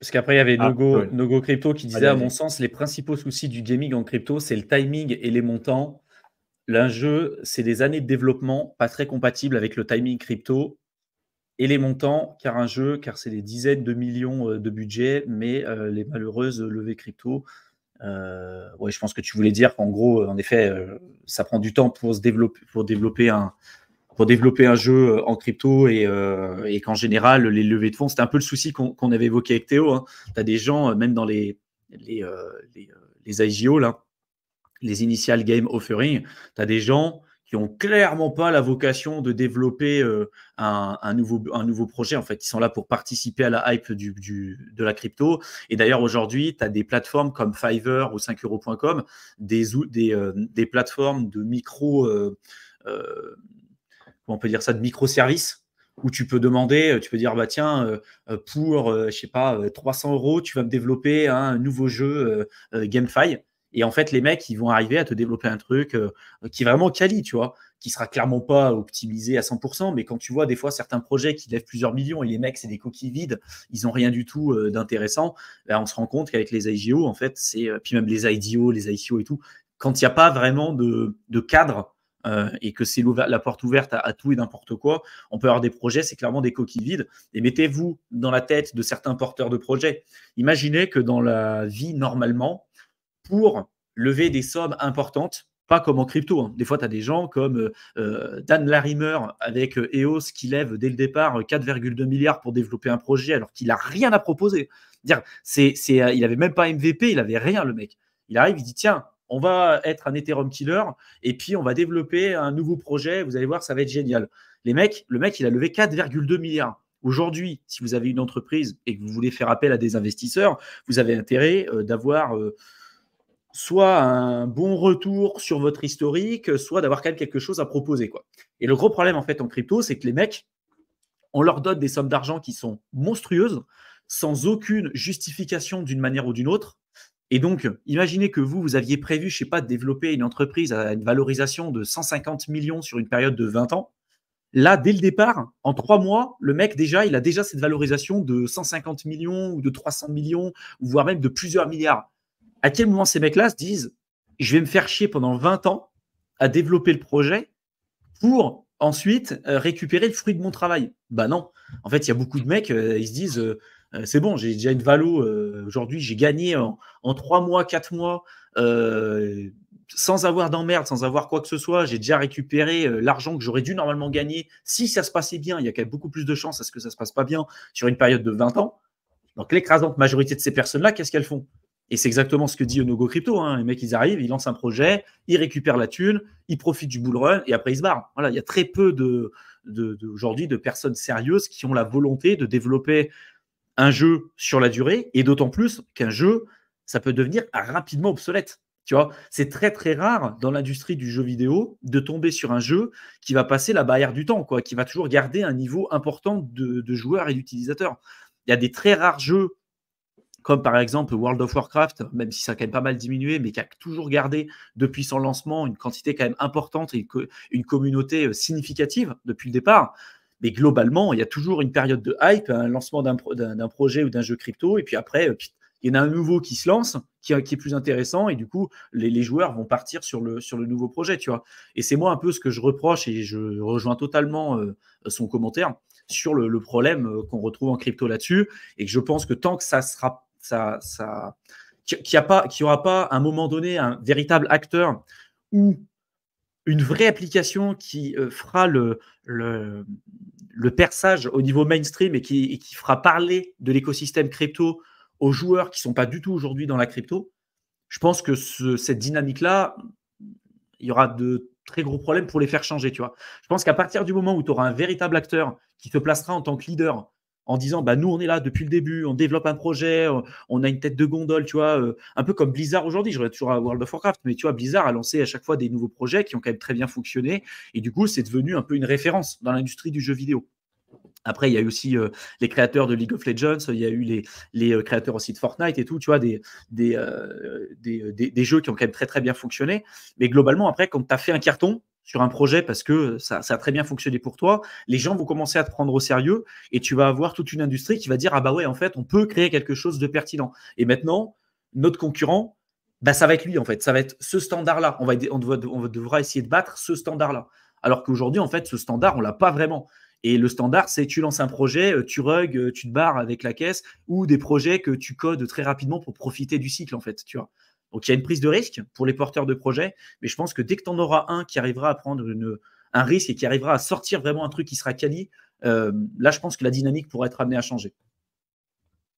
Parce qu'après, il y avait ah, Nogo, Crypto qui disait, à mon sens, les principaux soucis du gaming en crypto, c'est le timing et les montants. L'un jeu, c'est des années de développement pas très compatibles avec le timing crypto et les montants, car un jeu, car c'est des dizaines de millions euh, de budget, mais euh, les malheureuses levées crypto. Euh, oui je pense que tu voulais dire qu'en gros, en effet, ça prend du temps pour se développer, pour développer un, pour développer un jeu euh, en crypto euh, et, qu'en général, les levées de fonds, c'était un peu le souci qu'on avait évoqué avec Théo. Hein. Tu as des gens, euh, même dans les, les, IGO, là, les Initial Game Offering, tu as des gens qui n'ont clairement pas la vocation de développer un, nouveau, un nouveau projet. En fait, ils sont là pour participer à la hype du, de la crypto. Et d'ailleurs, aujourd'hui, tu as des plateformes comme Fiverr ou 5euros.com, des, des, des plateformes de micro on peut dire ça, de microservices où tu peux demander, euh, tu peux dire, bah tiens, euh, euh, pour, je sais pas, 300 euros, tu vas me développer un nouveau jeu GameFi. Et en fait, les mecs, ils vont arriver à te développer un truc qui est vraiment quali, tu vois, qui sera clairement pas optimisé à 100%, mais quand tu vois des fois certains projets qui lèvent plusieurs millions et les mecs, c'est des coquilles vides, ils ont rien du tout d'intéressant, bah, on se rend compte qu'avec les IGO, en fait, c'est, puis même les IDO, les ICO et tout, quand il n'y a pas vraiment de cadre, euh, et que c'est la porte ouverte à, tout et n'importe quoi, on peut avoir des projets, c'est clairement des coquilles vides. Et mettez-vous dans la tête de certains porteurs de projets. Imaginez que dans la vie, normalement, pour lever des sommes importantes, pas comme en crypto. Hein. Des fois, tu as des gens comme euh, euh, Dan Larimer avec EOS qui lève dès le départ 4,2 milliards pour développer un projet alors qu'il n'a rien à proposer. c'est, il n'avait même pas MVP, il n'avait rien, le mec. Il arrive, il dit tiens, on va être un Ethereum killer et puis on va développer un nouveau projet. Vous allez voir, ça va être génial. Les mecs, le mec, il a levé 4,2 milliards. Aujourd'hui, si vous avez une entreprise et que vous voulez faire appel à des investisseurs, vous avez intérêt euh, d'avoir euh, soit un bon retour sur votre historique, soit d'avoir quand même quelque chose à proposer. Quoi. Et le gros problème en fait en crypto, c'est que les mecs, on leur donne des sommes d'argent qui sont monstrueuses, sans aucune justification d'une manière ou d'une autre. Et donc, imaginez que vous, vous aviez prévu, je sais pas, de développer une entreprise à une valorisation de 150 millions sur une période de 20 ans. Là, dès le départ, en trois mois, le mec, déjà, il a déjà cette valorisation de 150 millions ou de 300 millions, voire même de plusieurs milliards. À quel moment ces mecs-là se disent, je vais me faire chier pendant 20 ans à développer le projet pour ensuite euh, récupérer le fruit de mon travail Ben non. En fait, il y a beaucoup de mecs, euh, ils se disent, euh, euh, c'est bon, j'ai déjà une valo. Euh, aujourd'hui, j'ai gagné en, trois 3 mois, 4 mois, euh, sans avoir d'emmerde, sans avoir quoi que ce soit. J'ai déjà récupéré l'argent que j'aurais dû normalement gagner si ça se passait bien. Il y a quand même beaucoup plus de chances à ce que ça se passe pas bien sur une période de 20 ans. Donc, l'écrasante majorité de ces personnes-là, qu'est-ce qu'elles font et c'est exactement ce que dit Onogo Crypto. Hein. Les mecs, ils arrivent, ils lancent un projet, ils récupèrent la thune, ils profitent du bull run et après ils se barrent. Voilà, il y a très peu de aujourd'hui de personnes sérieuses qui ont la volonté de développer un jeu sur la durée, et d'autant plus qu'un jeu, ça peut devenir rapidement obsolète. Tu vois, c'est très très rare dans l'industrie du jeu vidéo de tomber sur un jeu qui va passer la barrière du temps, quoi, qui va toujours garder un niveau important de, de joueurs et d'utilisateurs. Il y a des très rares jeux, comme par exemple World of Warcraft, même si ça a quand même pas mal diminué, mais qui a toujours gardé depuis son lancement une quantité quand même importante et une communauté euh, significative depuis le départ. Mais globalement, il y a toujours une période de hype, un lancement d'un projet ou d'un jeu crypto, et puis après, euh, il y en a un nouveau qui se lance, qui, euh, est plus intéressant, et du coup, les, joueurs vont partir sur le, sur le nouveau projet, tu vois. Et c'est moi un peu ce que je reproche, et je rejoins totalement euh, son commentaire sur le, problème qu'on retrouve en crypto là-dessus, et que je pense que tant que ça sera, ça, ça, qu'il n'y aura pas, à un moment donné, un véritable acteur ou une vraie application qui euh, fera le, le, perçage au niveau mainstream et qui, fera parler de l'écosystème crypto aux joueurs qui ne sont pas du tout aujourd'hui dans la crypto, je pense que cette dynamique-là, il y aura de très gros problèmes pour les faire changer. Tu vois. Je pense qu'à partir du moment où tu auras un véritable acteur qui te placera en tant que leader en disant bah nous on est là depuis le début, on développe un projet, euh, on a une tête de gondole, tu vois, euh, un peu comme Blizzard aujourd'hui, j'aurais toujours à World of Warcraft, mais tu vois Blizzard a lancé à chaque fois des nouveaux projets qui ont quand même très bien fonctionné et du coup c'est devenu un peu une référence dans l'industrie du jeu vidéo. Après, il y a eu aussi euh, les créateurs de League of Legends, il y a eu les, les créateurs aussi de Fortnite et tout, tu vois, des, des, des, jeux qui ont quand même très très bien fonctionné. Mais globalement, après, quand tu as fait un carton, sur un projet parce que ça, a très bien fonctionné pour toi, les gens vont commencer à te prendre au sérieux et tu vas avoir toute une industrie qui va dire ah bah ouais en fait on peut créer quelque chose de pertinent. Et maintenant notre concurrent, bah ça va être lui en fait, ça va être ce standard là. On va on, on devra essayer de battre ce standard là. Alors qu'aujourd'hui en fait ce standard on l'a pas vraiment. Et le standard, c'est tu lances un projet, euh, tu rugs, euh, tu te barres avec la caisse, ou des projets que tu codes très rapidement pour profiter du cycle, en fait, tu vois. Donc il y a une prise de risque pour les porteurs de projets, mais je pense que dès que tu en auras un qui arrivera à prendre une, un risque et qui arrivera à sortir vraiment un truc qui sera quali, euh, là je pense que la dynamique pourrait être amenée à changer.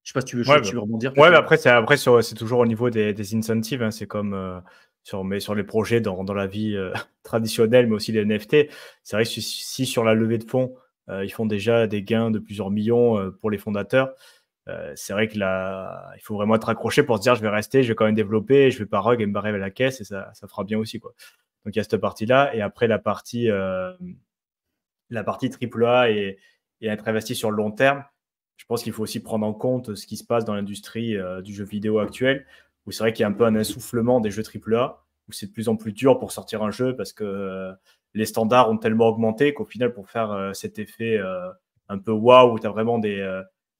Je ne sais pas si tu veux, bah, rebondir. Ouais, mais bah, après, c'est, après c'est toujours au niveau des, incentives. Hein. c'est comme euh, sur, mais sur les projets dans, la vie euh, traditionnelle, mais aussi les NFT. C'est vrai que si, sur la levée de fonds, ils font déjà des gains de plusieurs millions pour les fondateurs, euh, c'est vrai qu'il il faut vraiment être accroché pour se dire je vais rester, je vais quand même développer, je vais pas rug et me barrer à la caisse et ça, fera bien aussi. Quoi. Donc il y a cette partie-là. Et après, la partie, euh, la partie AAA et, et être investi sur le long terme, je pense qu'il faut aussi prendre en compte ce qui se passe dans l'industrie euh, du jeu vidéo actuel, où c'est vrai qu'il y a un peu un insoufflement des jeux AAA, où c'est de plus en plus dur pour sortir un jeu parce que les standards ont tellement augmenté qu'au final, pour faire cet effet un peu waouh, où tu as vraiment des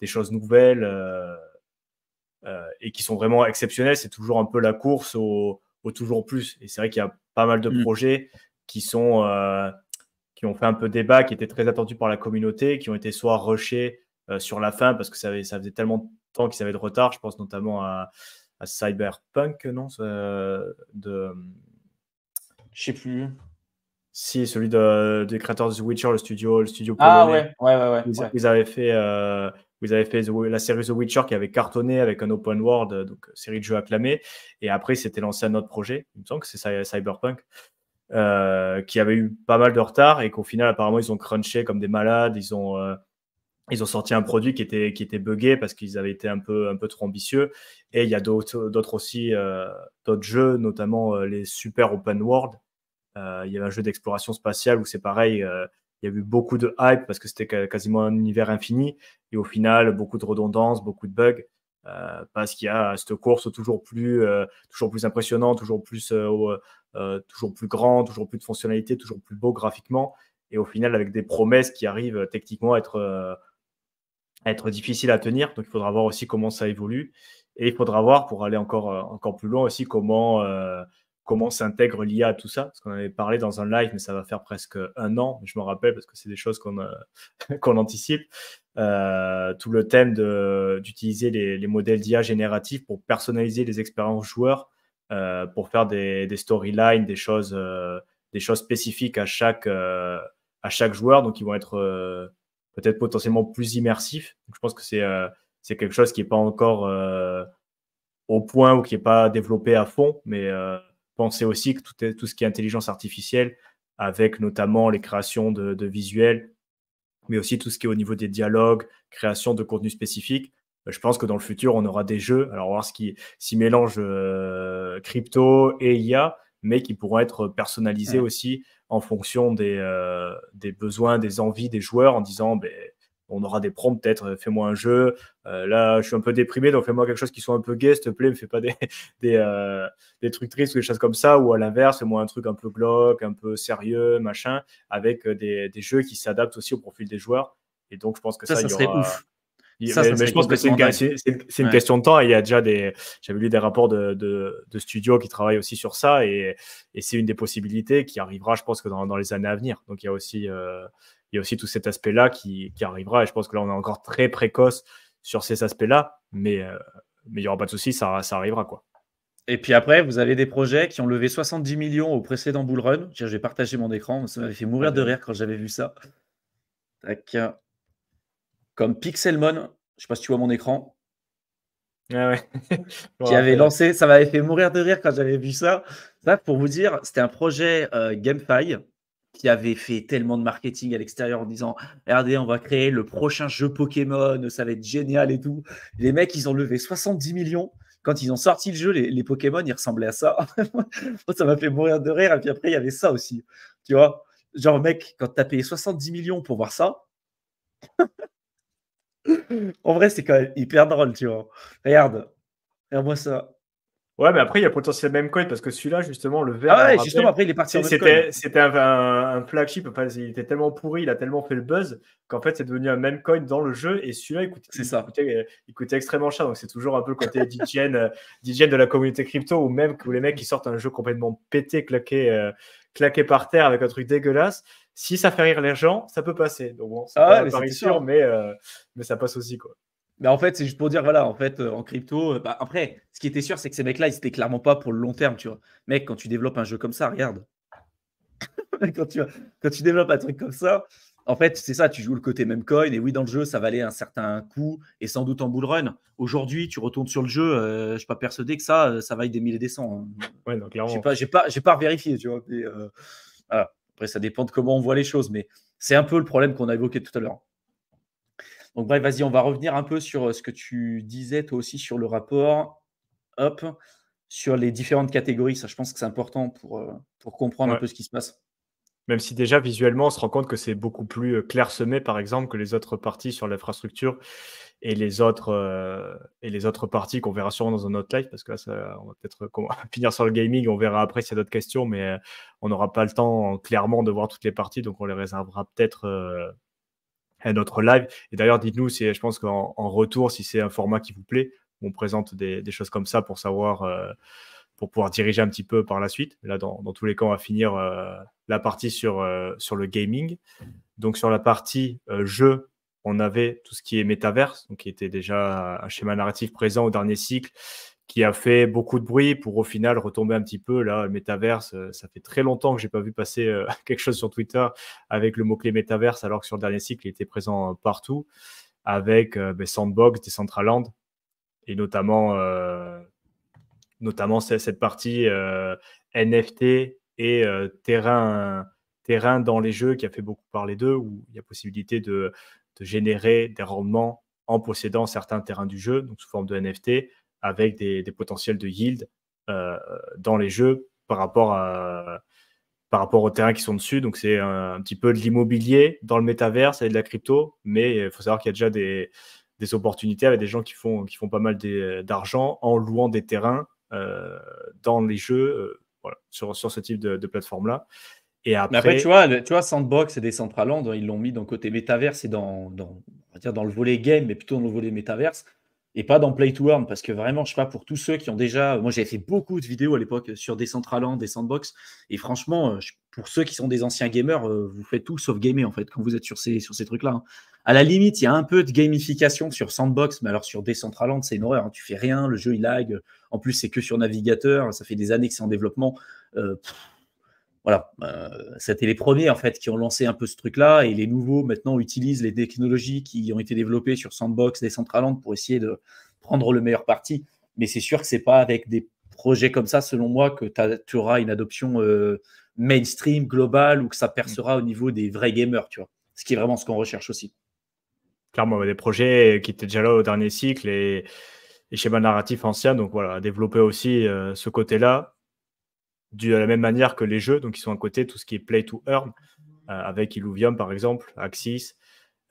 des choses nouvelles euh, euh, et qui sont vraiment exceptionnelles. C'est toujours un peu la course au, au toujours plus. Et c'est vrai qu'il y a pas mal de mm. projets qui sont euh, qui ont fait un peu débat, qui étaient très attendus par la communauté, qui ont été soit rushés sur la fin parce que ça, avait, ça faisait tellement de temps qu'ils avaient de retard. Je pense notamment à, Cyberpunk, non de... Je sais plus. Si, celui de, des créateurs de The Witcher, le studio, le studio Ah polonais. ouais, ouais, ouais. Ils, avaient fait vous avez fait la série The Witcher qui avait cartonné avec un open world, euh, donc euh, série de jeux acclamés. Et après, c'était lancé un autre projet, il me semble que c'est Cyberpunk, euh, qui avait eu pas mal de retard et qu'au final, apparemment, ils ont crunché comme des malades. Ils ont, ils ont sorti un produit qui était, qui était buggé parce qu'ils avaient été un peu, un peu trop ambitieux. Et il y a d'autres aussi, d'autres jeux, notamment les super open world. Il y avait un jeu d'exploration spatiale où c'est pareil il y a eu beaucoup de hype parce que c'était quasiment un univers infini. Et au final, beaucoup de redondance, beaucoup de bugs. Euh, parce qu'il y a cette course toujours plus, euh, toujours plus impressionnante, toujours plus, euh, euh, toujours plus grand, toujours plus de fonctionnalités, toujours plus beau graphiquement. Et au final, avec des promesses qui arrivent techniquement à être, à être difficiles à tenir. Donc, il faudra voir aussi comment ça évolue. Et il faudra voir, pour aller encore, encore plus loin aussi, comment comment s'intègre l'IA à tout ça, parce qu'on avait parlé dans un live, mais ça va faire presque un an, je me rappelle, parce que c'est des choses qu'on euh, qu'on anticipe, euh, tout le thème d'utiliser les, modèles d'IA génératifs pour personnaliser les expériences joueurs, euh, pour faire des, storylines, des choses, des choses spécifiques à chaque, à chaque joueur, donc ils vont être peut-être potentiellement plus immersifs. je pense que c'est quelque chose qui n'est pas encore au point ou qui n'est pas développé à fond, mais penser aussi que tout, est, tout ce qui est intelligence artificielle, avec notamment les créations de, visuels, mais aussi tout ce qui est au niveau des dialogues, création de contenu spécifique. Euh, je pense que dans le futur, on aura des jeux, alors on va voir ce qui s'y mélange euh, crypto et IA, mais qui pourront être personnalisés aussi en fonction des, euh, des, besoins, des envies des joueurs en disant, ben, on aura des prompts peut-être, euh, fais-moi un jeu. Euh, là, je suis un peu déprimé, donc fais-moi quelque chose qui soit un peu gay, s'il te plaît, me fais pas des, euh, des, trucs tristes ou des choses comme ça, ou à l'inverse, fais-moi un truc un peu glauque, un peu sérieux, machin, avec des, des jeux qui s'adaptent aussi au profil des joueurs. Et donc, je pense que ça, il y aura... ouf. Ça, mais, mais je pense que c'est une, question de temps. il y a déjà des, j'avais lu des rapports de, de, studios qui travaillent aussi sur ça, et, et c'est une des possibilités qui arrivera, je pense, que dans, dans, les années à venir. Donc il y a aussi, il y a aussi tout cet aspect-là qui, arrivera. Et je pense que là, on est encore très précoce sur ces aspects-là, mais euh, mais il n'y aura pas de souci, ça, arrivera. quoi. Et puis après, vous avez des projets qui ont levé 70 millions au précédent bull run. Je vais partager mon écran, ça m'avait fait mourir de rire quand j'avais vu ça. Tac. Comme Pixelmon, je ne sais pas si tu vois mon écran. Ah ouais. qui avait lancé, ça m'avait fait mourir de rire quand j'avais vu ça. Ça, pour vous dire, c'était un projet euh, GameFi qui avait fait tellement de marketing à l'extérieur en disant Regardez, on va créer le prochain jeu Pokémon, ça va être génial et tout. Les mecs, ils ont levé 70 millions. Quand ils ont sorti le jeu, les, Pokémon, ils ressemblaient à ça. ça m'a fait mourir de rire. Et puis après, il y avait ça aussi. Tu vois Genre, mec, quand t'as payé 70 millions pour voir ça, en vrai, c'est quand même hyper drôle, tu vois. Regarde, regarde-moi ça. Ouais, mais après, il y a potentiel même coin, parce que celui-là, justement, le vert. Ah ouais, justement, après, il est parti C'était, un, flagship, enfin, il était tellement pourri, il a tellement fait le buzz qu'en fait, c'est devenu un même coin dans le jeu et celui-là, il coûtait, ça. il coûtait extrêmement cher. Donc, c'est toujours un peu le côté DJN, euh, de la communauté crypto ou même que les mecs qui sortent un jeu complètement pété, claqué, euh, claqué par terre avec un truc dégueulasse. Si ça fait rire les gens, ça peut passer. Donc, bon, c'est ah pas sûr, mais, euh, mais ça passe aussi, quoi. Mais en fait, c'est juste pour dire, voilà, en fait, euh, en crypto, euh, bah, après, ce qui était sûr, c'est que ces mecs-là, ils n'étaient clairement pas pour le long terme, tu vois. Mec, quand tu développes un jeu comme ça, regarde. quand, tu, quand tu développes un truc comme ça, en fait, c'est ça, tu joues le côté même coin. Et oui, dans le jeu, ça valait un certain coût et sans doute en bull run. Aujourd'hui, tu retournes sur le jeu, je euh, je suis pas persuadé que ça, ça vaille des milliers et des cents. Hein. Ouais, clairement. J'ai pas, j'ai pas, j'ai vérifié, tu vois. Après, ça dépend de comment on voit les choses, mais c'est un peu le problème qu'on a évoqué tout à l'heure. Donc bref, vas-y, on va revenir un peu sur euh, ce que tu disais toi aussi sur le rapport. Hop, sur les différentes catégories. Ça, je pense que c'est important pour, euh, pour comprendre un peu ce qui se passe. Même si déjà visuellement, on se rend compte que c'est beaucoup plus euh, clairsemé, par exemple, que les autres parties sur l'infrastructure et les autres et les autres parties qu'on verra sûrement dans un autre live, parce que là, ça, on va peut-être finir sur le gaming. On verra après s'il y a d'autres questions, mais on n'aura pas le temps clairement de voir toutes les parties, donc on les réservera peut-être notre live. Et d'ailleurs, dites-nous, si je pense qu'en retour, si c'est un format qui vous plaît, on présente des, choses comme ça pour savoir, euh, pour pouvoir diriger un petit peu par la suite. Là, dans, dans tous les cas, on va finir euh, la partie sur, euh, sur le gaming. Donc, sur la partie jeu, on avait tout ce qui est métaverse, donc qui était déjà un schéma narratif présent au dernier cycle qui a fait beaucoup de bruit pour au final retomber un petit peu là le métaverse euh, ça fait très longtemps que j'ai pas vu passer euh, quelque chose sur Twitter avec le mot clé métaverse alors que sur le dernier cycle il était présent euh, partout avec ben, Sandbox Decentraland et notamment notamment cette partie NFT et terrain terrain dans les jeux qui a fait beaucoup parler d'eux où il y a possibilité de, de générer des rendements en possédant certains terrains du jeu donc sous forme de NFT avec des, potentiels de yield euh, dans les jeux par rapport, à, par rapport aux terrains qui sont dessus. Donc, c'est un, petit peu de l'immobilier dans le métaverse et de la crypto, mais il faut savoir qu'il y a déjà des, des, opportunités avec des gens qui font, qui font pas mal d'argent en louant des terrains euh, dans les jeux euh, sur, sur, ce type de, plateforme-là. Et après... Mais après, tu vois, tu vois, Sandbox et des Decentraland, hein, ils l'ont mis dans le côté métaverse et dans, dans, dire dans le volet game, mais plutôt dans le volet métaverse et pas dans Play to Earn parce que vraiment, je sais pas, pour tous ceux qui ont déjà. Euh, moi, j'avais fait beaucoup de vidéos à l'époque euh, sur des des Sandbox. Et franchement, euh, pour ceux qui sont des anciens gamers, vous faites tout sauf gamer en fait quand vous êtes sur ces, sur ces trucs-là. Hein. À la limite, il y a un peu de gamification sur Sandbox, mais alors sur Decentraland, c'est une horreur. Hein. Tu fais rien, le jeu il lag. En plus, c'est que sur navigateur. Ça fait des années que c'est en développement voilà, euh, c'était les premiers en fait qui ont lancé un peu ce truc-là et les nouveaux maintenant utilisent les technologies qui ont été développées sur Sandbox, Decentraland pour essayer de prendre le meilleur parti. Mais c'est sûr que c'est pas avec des projets comme ça, selon moi, que tu auras une adoption euh, mainstream, globale ou que ça percera au niveau des vrais gamers, tu vois. Ce qui est vraiment ce qu'on recherche aussi. Clairement, des projets qui étaient déjà là au dernier cycle et, et schéma narratif ancien, donc voilà, développer aussi euh, ce côté-là de la même manière que les jeux, donc ils sont à côté, tout ce qui est play to earn, euh, avec Illuvium par exemple, Axis,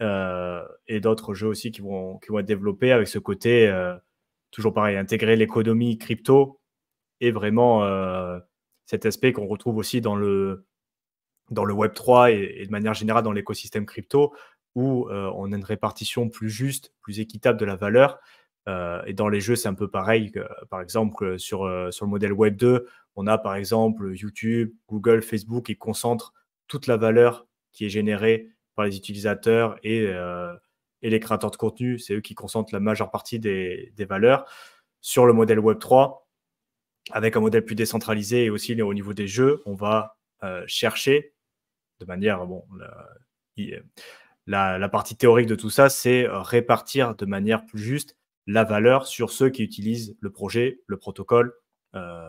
euh, et d'autres jeux aussi qui vont, qui être développés avec ce côté, euh, toujours pareil, intégrer l'économie crypto et vraiment cet aspect qu'on retrouve aussi dans le, Web3 et, de manière générale dans l'écosystème crypto, où on a une répartition plus juste, plus équitable de la valeur euh, et dans les jeux, c'est un peu pareil. Que, par exemple, euh, euh, sur, le modèle Web 2, on a par exemple YouTube, Google, Facebook qui concentrent toute la valeur qui est générée par les utilisateurs et, et les créateurs de contenu. C'est eux qui concentrent la majeure partie des, valeurs. Sur le modèle Web 3, avec un modèle plus décentralisé et aussi au niveau des jeux, on va chercher de manière. Bon, la, la partie théorique de tout ça, c'est répartir de manière plus juste la valeur sur ceux qui utilisent le projet, le protocole, euh,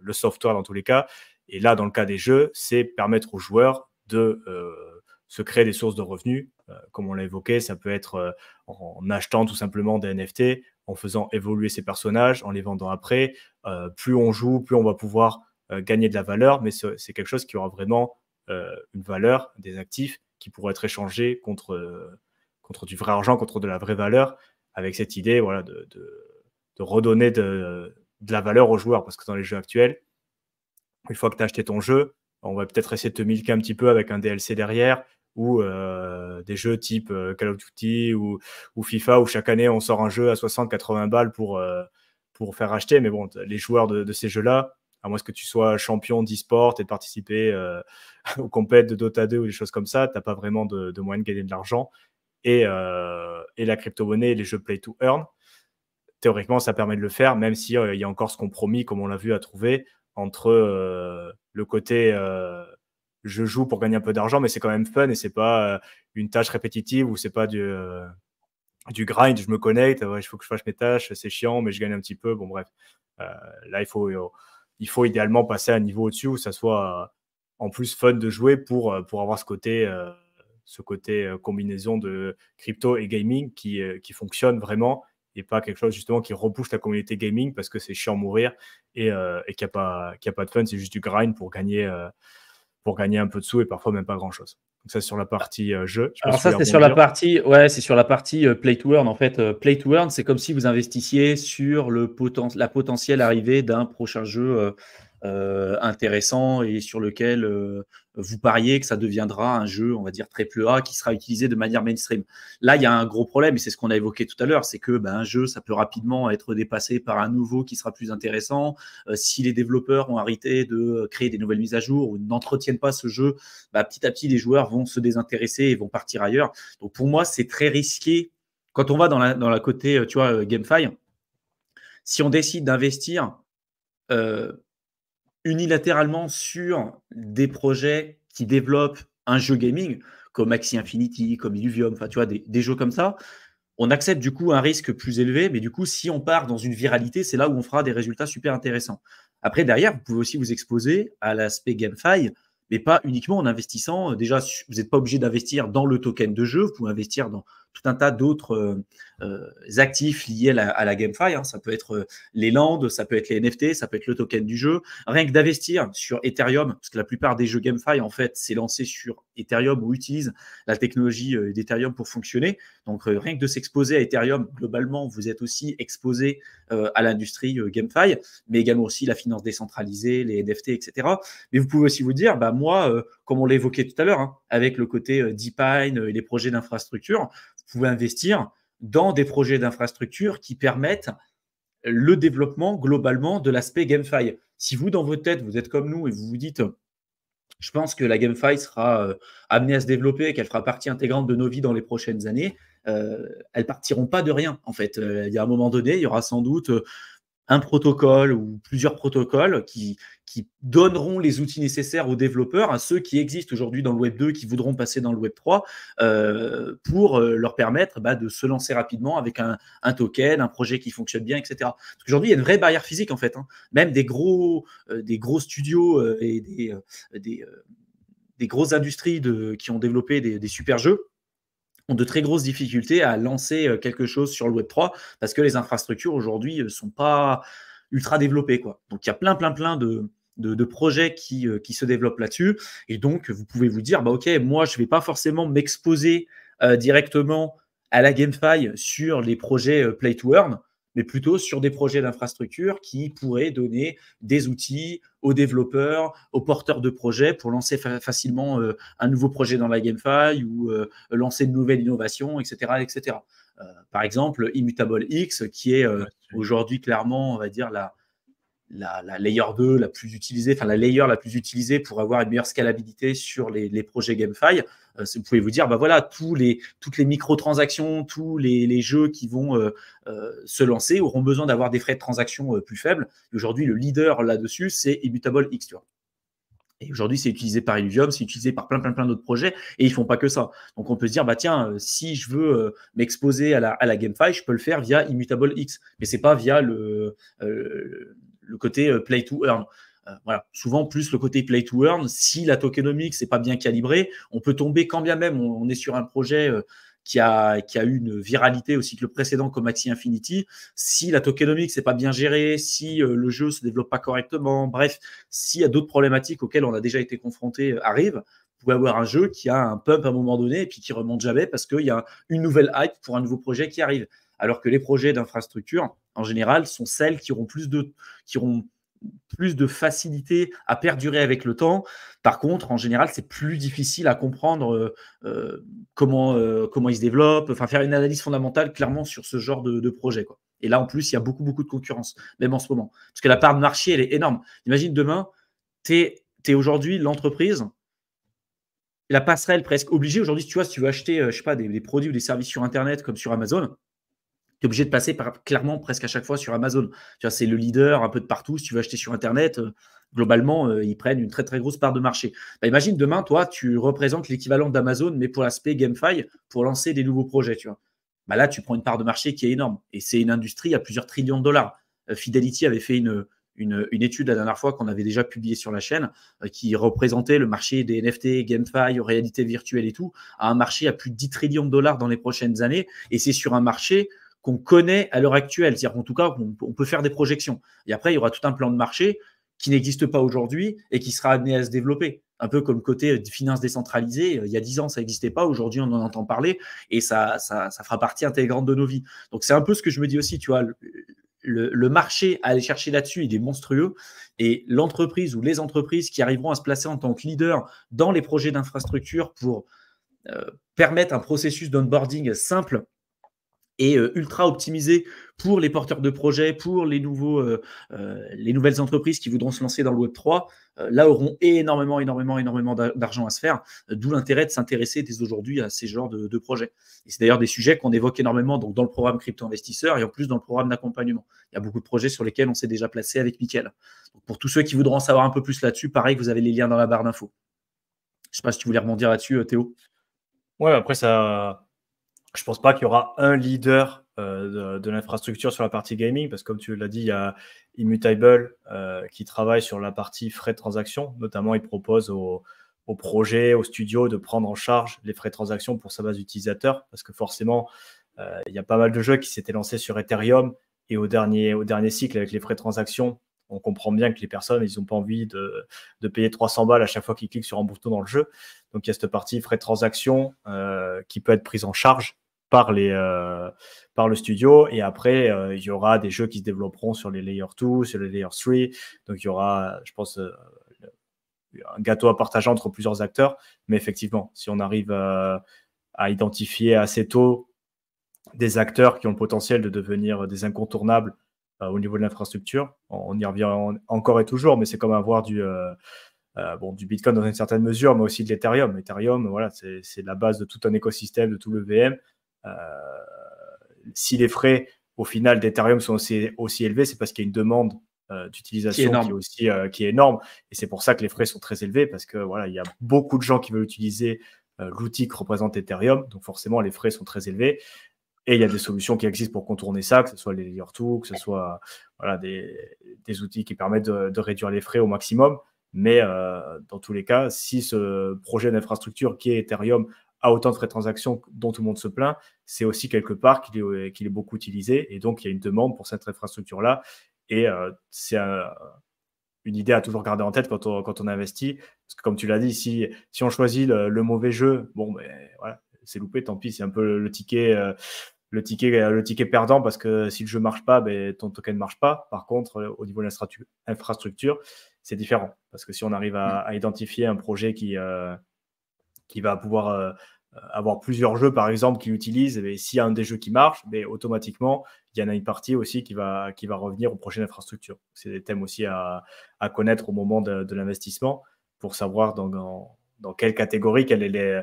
le software dans tous les cas. Et là, dans le cas des jeux, c'est permettre aux joueurs de euh, se créer des sources de revenus. Euh, comme on l'a évoqué, ça peut être en achetant tout simplement des NFT, en faisant évoluer ses personnages, en les vendant après. plus on joue, plus on va pouvoir gagner de la valeur, mais c'est quelque chose qui aura vraiment une valeur, des actifs qui pourraient être échangés contre, contre du vrai argent, contre de la vraie valeur avec cette idée voilà, de, redonner de, la valeur aux joueurs. Parce que dans les jeux actuels, une fois que tu as acheté ton jeu, on va peut-être essayer de te milquer un petit peu avec un DLC derrière ou euh, des jeux type euh, Call of Duty ou, FIFA où chaque année on sort un jeu à 60-80 balles pour, euh, pour faire acheter. Mais bon, les joueurs de, ces jeux-là, à moins que tu sois champion d'e-sport et de participer aux compètes de Dota 2 ou des choses comme ça, tu n'as pas vraiment de, de moyen de gagner de l'argent. Euh, et, la crypto-monnaie et les jeux play to earn. Théoriquement, ça permet de le faire, même s'il euh, y a encore ce compromis, comme on l'a vu, à trouver entre euh, le côté je joue pour gagner un peu d'argent, mais c'est quand même fun et c'est pas une tâche répétitive ou c'est pas du, du grind, je me connecte, il faut que je fasse mes tâches, c'est chiant, mais je gagne un petit peu. Bon, bref, là, il faut, il faut idéalement passer à un niveau au-dessus où ça soit en plus fun de jouer pour, pour avoir ce côté ce côté euh, combinaison de crypto et gaming qui, euh, qui fonctionne vraiment et pas quelque chose justement qui repousse la communauté gaming parce que c'est chiant mourir et, euh, et qu'il n'y a, pas, qu'il a pas de fun, c'est juste du grind pour gagner, pour gagner un peu de sous et parfois même pas grand chose. Donc ça c'est sur la partie jeu. Alors ça c'est sur la partie, ouais, c'est sur la partie play to earn en fait. play to earn c'est comme si vous investissiez sur le la potentielle arrivée d'un prochain jeu. intéressant et sur lequel vous pariez que ça deviendra un jeu, on va dire, triple A qui sera utilisé de manière mainstream. Là, il y a un gros problème, et c'est ce qu'on a évoqué tout à l'heure, c'est que ben, un jeu, ça peut rapidement être dépassé par un nouveau qui sera plus intéressant. Euh, si les développeurs ont arrêté de créer des nouvelles mises à jour ou n'entretiennent pas ce jeu, bah, petit à petit, les joueurs vont se désintéresser et vont partir ailleurs. Donc pour moi, c'est très risqué. Quand on va dans la, dans la côté, euh, tu vois, euh, GameFi, si on décide d'investir, euh, unilatéralement sur des projets qui développent un jeu gaming, comme Axie Infinity, comme Illuvium, enfin tu vois, des, des, jeux comme ça, on accepte du coup un risque plus élevé, mais du coup, si on part dans une viralité, c'est là où on fera des résultats super intéressants. Après, derrière, vous pouvez aussi vous exposer à l'aspect GameFi, mais pas uniquement en investissant. Déjà, vous n'êtes pas obligé d'investir dans le token de jeu, vous pouvez investir dans tout un tas d'autres euh, euh, actifs liés à la, GameFi. Hein. Ça peut être euh, les landes, ça peut être les NFT, ça peut être le token du jeu. Rien que d'investir sur Ethereum, parce que la plupart des jeux GameFi, en fait, c'est lancé sur Ethereum ou utilise la technologie d'Ethereum pour fonctionner. Donc, rien que de s'exposer à Ethereum, globalement, vous êtes aussi exposé à l'industrie GameFi, mais également aussi la finance décentralisée, les NFT, etc. Mais vous pouvez aussi vous dire, bah, moi, comme on l'évoquait tout à l'heure, hein, avec le côté Pine euh, euh, et les projets d'infrastructure, vous pouvez investir dans des projets d'infrastructure qui permettent le développement globalement de l'aspect GameFi. Si vous, dans votre tête, vous êtes comme nous et vous vous dites, je pense que la GameFi sera euh, amenée à se développer, qu'elle fera partie intégrante de nos vies dans les prochaines années, elles elles partiront pas de rien en fait. il y a un moment donné, il y aura sans doute un protocole ou plusieurs protocoles qui, qui, donneront les outils nécessaires aux développeurs, à ceux qui existent aujourd'hui dans le Web 2, qui voudront passer dans le Web 3, euh, pour euh, leur permettre bah, de se lancer rapidement avec un, token, un projet qui fonctionne bien, etc. Aujourd'hui, il y a une vraie barrière physique, en fait. Hein. Même des gros, euh, des gros studios et des, des, grosses industries qui ont développé des super jeux, ont de très grosses difficultés à lancer euh, quelque chose sur le Web3 parce que les infrastructures aujourd'hui ne euh, sont pas ultra développées. Quoi. Donc il y a plein, plein, plein de, projets euh, qui, se développent là-dessus. Et donc, vous pouvez vous dire, bah, OK, moi, je ne vais pas forcément m'exposer directement à la GameFi sur les projets Play to Earn mais plutôt sur des projets d'infrastructure qui pourraient donner des outils aux développeurs, aux porteurs de projets pour lancer facilement euh, un nouveau projet dans la GameFi ou euh, lancer de nouvelles innovations, etc. etc. Euh, par exemple, Immutable X, qui est aujourd'hui clairement, on va dire, la, la, layer 2 la plus utilisée, enfin la layer la plus utilisée pour avoir une meilleure scalabilité sur les, projets GameFi. Euh, vous pouvez vous dire, bah voilà, tous les, toutes les microtransactions, tous les, jeux qui vont euh, euh, se lancer auront besoin d'avoir des frais de transaction plus faibles. Aujourd'hui, le leader là-dessus, c'est Immutable X, Et aujourd'hui, c'est utilisé par Illuvium, c'est utilisé par plein, plein, plein d'autres projets, et ils font pas que ça. Donc, on peut se dire, bah tiens, si je veux m'exposer à la, à GameFi, je peux le faire via Immutable X, mais c'est pas via le, le côté euh, play to earn. Euh, voilà, souvent plus le côté play to earn, si la tokenomics n'est pas bien calibrée, on peut tomber quand bien même on, est sur un projet euh, qui, a, qui a eu une viralité aussi que le précédent comme Axie Infinity, si la tokenomics n'est pas bien gérée, si le jeu ne se développe pas correctement, bref, s'il y a d'autres problématiques auxquelles on a déjà été confronté arrive, vous pouvez avoir un jeu qui a un pump à un moment donné et puis qui remonte jamais parce qu'il y a une nouvelle hype pour un nouveau projet qui arrive alors que les projets d'infrastructure, en général, sont celles qui auront plus de, qui plus de facilité à perdurer avec le temps. Par contre, en général, c'est plus difficile à comprendre euh, euh, comment, euh, comment ils se développent, enfin faire une analyse fondamentale clairement sur ce genre de, projet. Et là, en plus, il y a beaucoup, beaucoup de concurrence, même en ce moment. Parce que la part de marché, elle est énorme. Imagine demain, tu es, aujourd'hui l'entreprise, la passerelle presque obligée. Aujourd'hui, tu vois, si tu veux acheter, je sais pas, des produits ou des services sur Internet comme sur Amazon, tu es obligé de passer clairement presque à chaque fois sur Amazon. Tu vois, c'est le leader un peu de partout. Si tu veux acheter sur Internet, euh, globalement, euh, ils prennent une très très grosse part de marché. Bah, imagine demain, toi, tu représentes l'équivalent d'Amazon, mais pour l'aspect GameFi, pour lancer des nouveaux projets. Tu vois. Bah, là, tu prends une part de marché qui est énorme. Et c'est une industrie à plusieurs trillions de dollars. Euh, Fidelity avait fait une, une, étude la dernière fois qu'on avait déjà publiée sur la chaîne qui représentait le marché des NFT, GameFi, réalité virtuelle et tout à un marché à plus de 10 trillions de dollars dans les prochaines années. Et c'est sur un marché qu'on connaît à l'heure actuelle. C'est-à-dire qu'en tout cas, on, peut faire des projections. Et après, il y aura tout un plan de marché qui n'existe pas aujourd'hui et qui sera amené à se développer. Un peu comme côté finance décentralisée, euh, il y a dix ans, ça n'existait pas. Aujourd'hui, on en entend parler et ça, ça, fera partie intégrante de nos vies. Donc, c'est un peu ce que je me dis aussi, tu vois. Le, marché à aller chercher là-dessus, il est monstrueux. Et l'entreprise ou les entreprises qui arriveront à se placer en tant que leader dans les projets d'infrastructure pour euh, permettre un processus d'onboarding simple et euh, ultra optimisé pour les porteurs de projets, pour les, nouveaux, euh, euh, les nouvelles entreprises qui voudront se lancer dans le Web 3, là auront énormément, énormément, énormément d'argent à se faire, d'où l'intérêt de s'intéresser dès aujourd'hui à ces genres de, projets. Et c'est d'ailleurs des sujets qu'on évoque énormément donc dans le programme Crypto investisseurs et en plus dans le programme d'accompagnement. Il y a beaucoup de projets sur lesquels on s'est déjà placé avec Mickaël. pour tous ceux qui voudront en savoir un peu plus là-dessus, pareil, vous avez les liens dans la barre d'infos. Je ne sais pas si tu voulais rebondir là-dessus, Théo. Ouais, après ça, je pense pas qu'il y aura un leader euh, de, l'infrastructure sur la partie gaming, parce que comme tu l'as dit, il y a Immutable euh, qui travaille sur la partie frais de transaction. Notamment, il propose aux au projets, aux studios de prendre en charge les frais de transaction pour sa base d'utilisateurs parce que forcément, euh, il y a pas mal de jeux qui s'étaient lancés sur Ethereum, et au dernier, au dernier cycle, avec les frais de transaction, on comprend bien que les personnes, ils n'ont pas envie de, payer 300 balles à chaque fois qu'ils cliquent sur un bouton dans le jeu. Donc, il y a cette partie frais de transaction qui peut être prise en charge par, les, euh, par le studio. Et après, euh, il y aura des jeux qui se développeront sur les layers 2, sur les layers 3. Donc, il y aura, je pense, euh, un gâteau à partager entre plusieurs acteurs. Mais effectivement, si on arrive à identifier assez tôt des acteurs qui ont le potentiel de devenir des incontournables au niveau de l'infrastructure, on, y revient encore et toujours, mais c'est comme avoir du... du Bitcoin dans une certaine mesure, mais aussi de l'Ethereum. Ethereum, voilà, c'est la base de tout un écosystème, de tout le VM. Euh, si les frais au final d'Ethereum sont aussi, élevés, c'est parce qu'il y a une demande euh, d'utilisation qui, est aussi euh, qui est énorme. Et c'est pour ça que les frais sont très élevés parce que voilà, il y a beaucoup de gens qui veulent utiliser l'outil que représente Ethereum. Donc forcément, les frais sont très élevés. Et il y a des solutions qui existent pour contourner ça, que ce soit les layer 2, que ce soit voilà, des, outils qui permettent de, de, réduire les frais au maximum. Mais dans tous les cas, si ce projet d'infrastructure qui est Ethereum à autant de frais de transaction dont tout le monde se plaint, c'est aussi quelque part qu'il est, euh, qu'il est, beaucoup utilisé. Et donc, il y a une demande pour cette infrastructure-là. Et euh, c'est euh, une idée à toujours garder en tête quand on, quand on investit. Parce que, comme tu l'as dit, si, si on choisit le, mauvais jeu, bon, ben, voilà, c'est loupé, tant pis, c'est un peu le, ticket. le ticket, le ticket perdant parce que si le jeu marche pas, ben, ton token ne marche pas. Par contre, au niveau de l'infrastructure, c'est différent. Parce que si on arrive à, mmh. identifier un projet qui, qui va pouvoir euh, euh, avoir plusieurs jeux, par exemple, qui utilise. Et eh s'il y a un des jeux qui marche, mais automatiquement, il y en a une partie aussi qui va, qui va revenir aux prochaines infrastructures. C'est des thèmes aussi à, connaître au moment de, l'investissement pour savoir dans, dans, quelle catégorie, quelle est, les,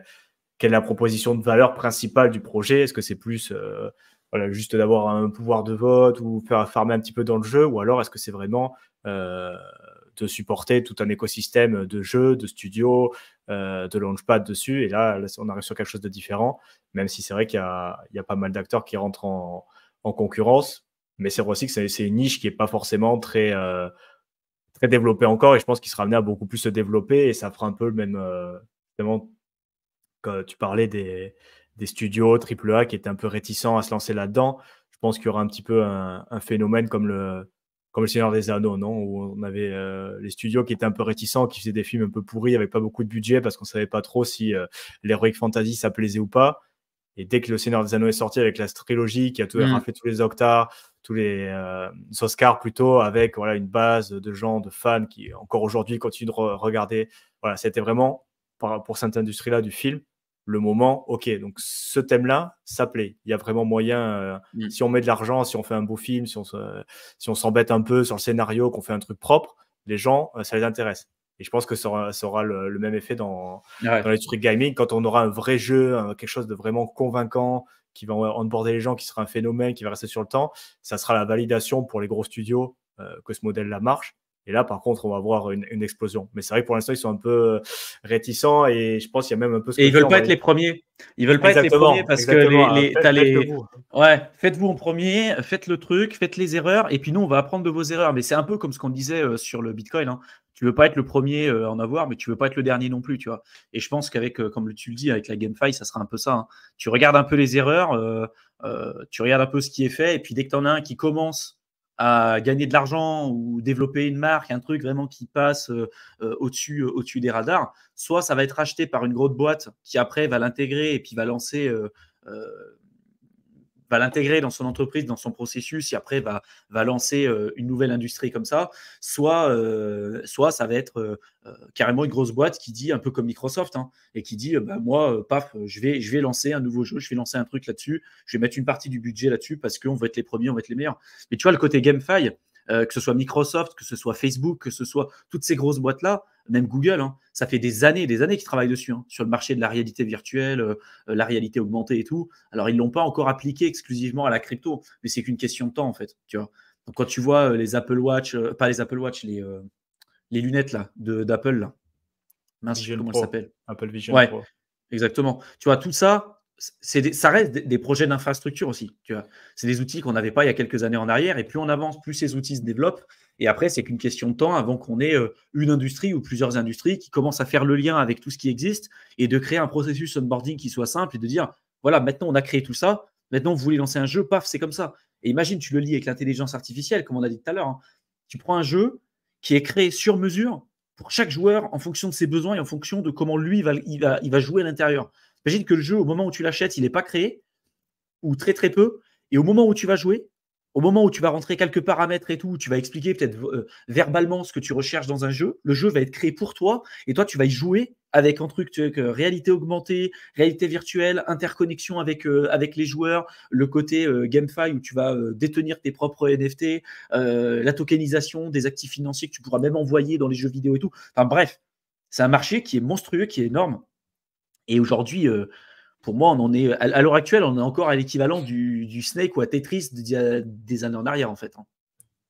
quelle la proposition de valeur principale du projet. Est-ce que c'est plus euh, voilà, juste d'avoir un pouvoir de vote ou faire farmer un petit peu dans le jeu, ou alors est-ce que c'est vraiment de supporter tout un écosystème de jeux, de studios, euh, de launchpad dessus. Et là, on arrive sur quelque chose de différent, même si c'est vrai qu'il y, a pas mal d'acteurs qui rentrent en, concurrence. Mais c'est aussi que c'est une niche qui n'est pas forcément très, euh, très développée encore. Et je pense qu'il sera amené à beaucoup plus se développer. Et ça fera un peu le même. Euh, tu parlais des, des studios AAA qui étaient un peu réticents à se lancer là-dedans. Je pense qu'il y aura un petit peu un phénomène comme le, comme le Seigneur des Anneaux, non Où on avait euh, les studios qui étaient un peu réticents, qui faisaient des films un peu pourris avec pas beaucoup de budget parce qu'on savait pas trop si euh, l'Heroic Fantasy ça plaisait ou pas. Et dès que le Seigneur des Anneaux est sorti avec la trilogie qui a tout mmh. fait tous les octars, tous les euh, Oscars plutôt, avec voilà une base de gens, de fans qui encore aujourd'hui continuent de regarder. Voilà, c'était vraiment pour cette industrie-là du film le moment, ok, donc ce thème-là, ça plaît. Il y a vraiment moyen, euh, mm. si on met de l'argent, si on fait un beau film, si on, s'embête un peu sur le scénario, qu'on fait un truc propre, les gens, euh, ça les intéresse. Et je pense que ça aura, le, même effet dans, les ah trucs gaming, quand on aura un vrai jeu, quelque chose de vraiment convaincant, qui va onboarder les gens, qui sera un phénomène, qui va rester sur le temps, ça sera la validation pour les gros studios euh, que ce modèle-là marche. Et là, par contre, on va avoir une, explosion. Mais c'est vrai que pour l'instant, ils sont un peu euh, réticents et je pense qu'il y a même un peu. Ce et ils veulent pas être les premiers. Ils veulent pas être les premiers parce que les, les, ouais, faites-vous en premier, faites le truc, faites les erreurs et puis nous, on va apprendre de vos erreurs. Mais c'est un peu comme ce qu'on disait euh, sur le Bitcoin. Hein. Tu veux pas être le premier euh, à en avoir, mais tu veux pas être le dernier non plus, tu vois. Et je pense qu'avec, comme tu le dis, avec la GameFi, ça sera un peu ça. Hein. Tu regardes un peu les erreurs, tu regardes un peu ce qui est fait et puis dès que tu en as un qui commence à gagner de l'argent ou développer une marque, un truc vraiment qui passe euh, euh, au-dessus euh, au-dessus des radars, soit ça va être racheté par une grosse boîte qui après va l'intégrer et puis va lancer va l'intégrer dans son entreprise, dans son processus, et après va, va lancer euh, une nouvelle industrie comme ça, soit, euh, soit ça va être euh, carrément une grosse boîte qui dit, un peu comme Microsoft, hein, et qui dit, bah, moi, paf, je vais, je vais lancer un nouveau jeu, je vais lancer un truc là-dessus, je vais mettre une partie du budget là-dessus parce qu'on va être les premiers, on va être les meilleurs. Mais tu vois, le côté GameFi, que ce soit Microsoft, que ce soit Facebook, que ce soit toutes ces grosses boîtes-là, même Google, hein, ça fait des années, des années qu'ils travaillent dessus, hein, sur le marché de la réalité virtuelle, euh, euh, la réalité augmentée et tout. Alors, ils ne l'ont pas encore appliqué exclusivement à la crypto, mais c'est qu'une question de temps, en fait. Tu vois Donc, quand tu vois euh, les Apple Watch, pas les Apple Watch, les, lunettes d'Apple, là. Mince, comment elles Apple Vision ouais, Exactement. Tu vois, tout ça, ça reste des, projets d'infrastructure aussi. c'est des outils qu'on n'avait pas il y a quelques années en arrière, et plus on avance, plus ces outils se développent, et après, c'est qu'une question de temps avant qu'on ait euh, une industrie ou plusieurs industries qui commencent à faire le lien avec tout ce qui existe et de créer un processus onboarding qui soit simple et de dire, voilà, maintenant on a créé tout ça, maintenant vous voulez lancer un jeu, paf, c'est comme ça. Et imagine, tu le lis avec l'intelligence artificielle, comme on a dit tout à l'heure. Hein. Tu prends un jeu qui est créé sur mesure pour chaque joueur en fonction de ses besoins et en fonction de comment lui il va jouer à l'intérieur. Imagine que le jeu, au moment où tu l'achètes, il n'est pas créé, ou très très peu, et au moment où tu vas jouer, au moment où tu vas rentrer quelques paramètres et tout, où tu vas expliquer peut-être euh, verbalement ce que tu recherches dans un jeu, le jeu va être créé pour toi et toi tu vas y jouer avec un truc que, réalité augmentée, réalité virtuelle, interconnexion avec, euh, avec les joueurs, le côté euh, GameFi où tu vas détenir tes propres NFT, la tokenisation des actifs financiers que tu pourras même envoyer dans les jeux vidéo et tout. Enfin bref, c'est un marché qui est monstrueux, qui est énorme. Et aujourd'hui, pour moi, on est à, l'heure actuelle, on est encore à l'équivalent du, Snake ou à Tetris des années en arrière, en fait. Hein.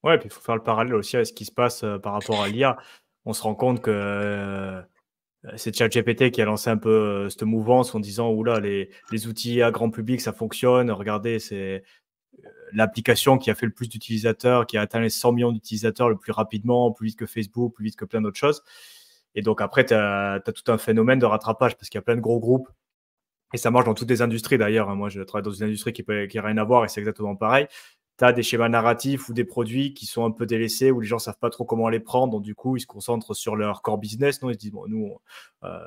Ouais, puis il faut faire le parallèle aussi à ce qui se passe euh, par rapport à l'IA. On se rend compte que euh, euh, c'est ChatGPT qui a lancé un peu cette mouvance en disant oula, les, les outils à grand public, ça fonctionne. Regardez, c'est l'application qui a fait le plus d'utilisateurs, qui a atteint les 100 millions d'utilisateurs le plus rapidement, plus vite que Facebook, plus vite que plein d'autres choses. Et donc après, tu as, tout un phénomène de rattrapage parce qu'il y a plein de gros groupes et ça marche dans toutes les industries d'ailleurs. Hein. Moi, je travaille dans une industrie qui n'a rien à voir et c'est exactement pareil. Tu as des schémas narratifs ou des produits qui sont un peu délaissés, où les gens ne savent pas trop comment les prendre. Donc, du coup, ils se concentrent sur leur core business. Non, ils se disent, bon, nous, euh,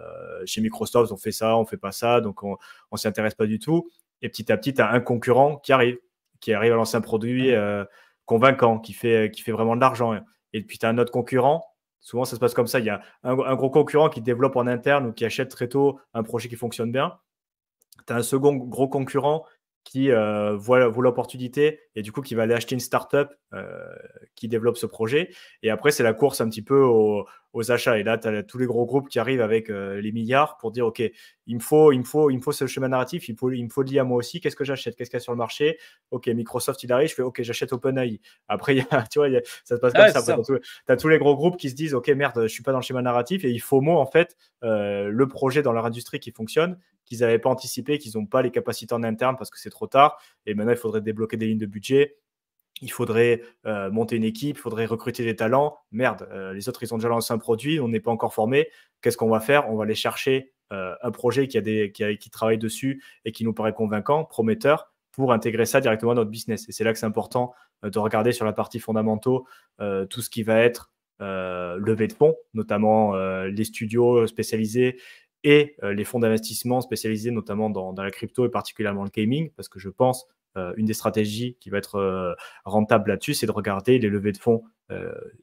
chez Microsoft, on fait ça, on fait pas ça, donc on ne s'y intéresse pas du tout. Et petit à petit, tu as un concurrent qui arrive, qui arrive à lancer un produit euh, convaincant, qui fait, euh, qui fait vraiment de l'argent. Hein. Et puis, tu as un autre concurrent Souvent, ça se passe comme ça. Il y a un, gros concurrent qui développe en interne ou qui achète très tôt un projet qui fonctionne bien tu as un second gros concurrent qui euh, voit, l'opportunité et du coup qui va aller acheter une startup euh, qui développe ce projet. Et après, c'est la course un petit peu aux, achats. Et là, tu as tous les gros groupes qui arrivent avec euh, les milliards pour dire, OK, il me faut, il il faut ce schéma narratif, il, me faut de à moi aussi, qu'est-ce que j'achète, qu'est-ce qu'il y a sur le marché OK, Microsoft, il arrive, je fais, OK, j'achète OpenAI. Après, tu vois, ça se passe comme ça. Tu as, tous les gros groupes qui se disent, OK, merde, je suis pas dans le schéma narratif et il faut moi en fait, le projet dans leur industrie qui fonctionne qu'ils n'avaient pas anticipé, qu'ils n'ont pas les capacités en interne parce que c'est trop tard. Et maintenant, il faudrait débloquer des lignes de budget. Il faudrait euh, monter une équipe, il faudrait recruter des talents. Merde, euh, les autres, ils ont déjà lancé un produit, on n'est pas encore formé. Qu'est-ce qu'on va faire On va aller chercher euh, un projet qui, a des, qui, travaille dessus et qui nous paraît convaincant, prometteur, pour intégrer ça directement dans notre business. Et c'est là que c'est important de regarder sur la partie fondamentaux tout ce qui va être levé de fonds, notamment les studios spécialisés et euh, les fonds d'investissement spécialisés notamment dans, la crypto et particulièrement le gaming, parce que je pense euh, une des stratégies qui va être euh, rentable là-dessus, c'est de regarder les levées de fonds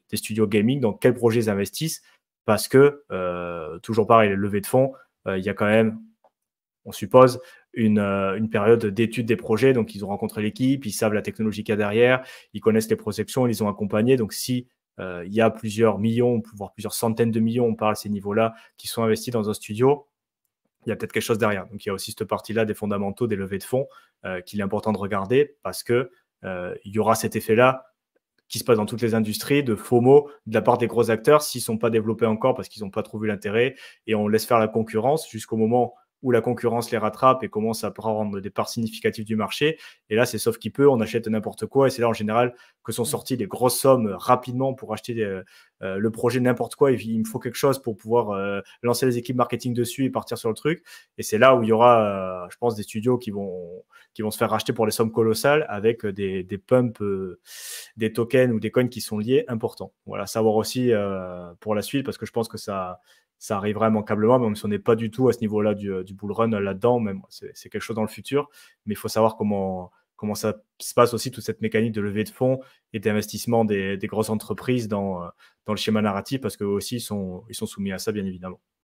des studios gaming, dans quels projets ils investissent, parce que, toujours pareil, les levées de fonds, il y a quand même, on suppose, une, une période d'étude des projets. Donc, ils ont rencontré l'équipe, ils savent la technologie qu'il y a derrière, ils connaissent les projections, ils les ont accompagnés. Donc, si euh, il y a plusieurs millions, voire plusieurs centaines de millions, on parle à ces niveaux-là, qui sont investis dans un studio, il y a peut-être quelque chose derrière. Donc il y a aussi cette partie-là des fondamentaux, des levées de fonds, euh, qu'il est important de regarder parce que euh, il y aura cet effet-là qui se passe dans toutes les industries de FOMO de la part des gros acteurs s'ils ne sont pas développés encore parce qu'ils n'ont pas trouvé l'intérêt et on laisse faire la concurrence jusqu'au moment où la concurrence les rattrape et commence à prendre des parts significatives du marché. Et là, c'est sauf qu'il peut, on achète n'importe quoi. Et c'est là, en général, que sont sorties des grosses sommes euh, rapidement pour acheter euh, euh, le projet n'importe quoi. Et il me faut quelque chose pour pouvoir lancer les équipes marketing dessus et partir sur le truc. Et c'est là où il y aura, je pense, des studios qui vont, qui vont se faire racheter pour les sommes colossales avec des, des pumps, des tokens ou des coins qui sont liés importants. Voilà, savoir aussi pour la suite, parce que je pense que ça ça arrivera manquablement, même si on n'est pas du tout à ce niveau-là du, euh, bull run là-dedans, même c'est quelque chose dans le futur, mais il faut savoir comment, comment ça se passe aussi, toute cette mécanique de levée de fonds et d'investissement des, grosses entreprises dans, euh, dans le schéma narratif, parce qu'eux aussi, sont, ils sont soumis à ça, bien évidemment.